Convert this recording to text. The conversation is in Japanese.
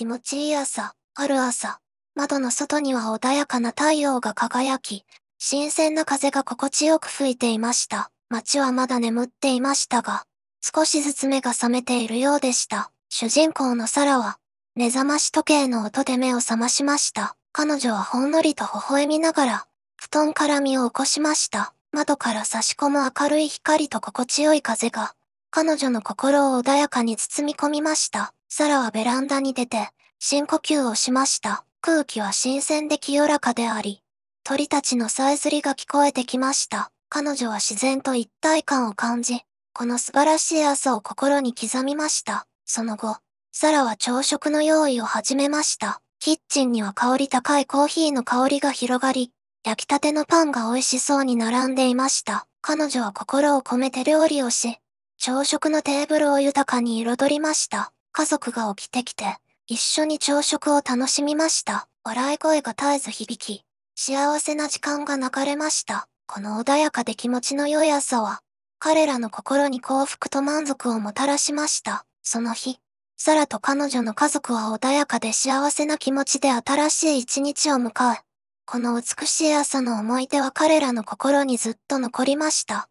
気持ちいい朝、ある朝、窓の外には穏やかな太陽が輝き、新鮮な風が心地よく吹いていました。街はまだ眠っていましたが、少しずつ目が覚めているようでした。主人公のサラは、目覚まし時計の音で目を覚ましました。彼女はほんのりと微笑みながら、布団から身を起こしました。窓から差し込む明るい光と心地よい風が、彼女の心を穏やかに包み込みました。サラはベランダに出て、深呼吸をしました。空気は新鮮で清らかであり、鳥たちのさえずりが聞こえてきました。彼女は自然と一体感を感じ、この素晴らしい朝を心に刻みました。その後、サラは朝食の用意を始めました。キッチンには香り高いコーヒーの香りが広がり、焼きたてのパンが美味しそうに並んでいました。彼女は心を込めて料理をし、朝食のテーブルを豊かに彩りました。家族が起きてきて、一緒に朝食を楽しみました。笑い声が絶えず響き、幸せな時間が流れました。この穏やかで気持ちの良い朝は、彼らの心に幸福と満足をもたらしました。その日、サラと彼女の家族は穏やかで幸せな気持ちで新しい一日を迎え、この美しい朝の思い出は彼らの心にずっと残りました。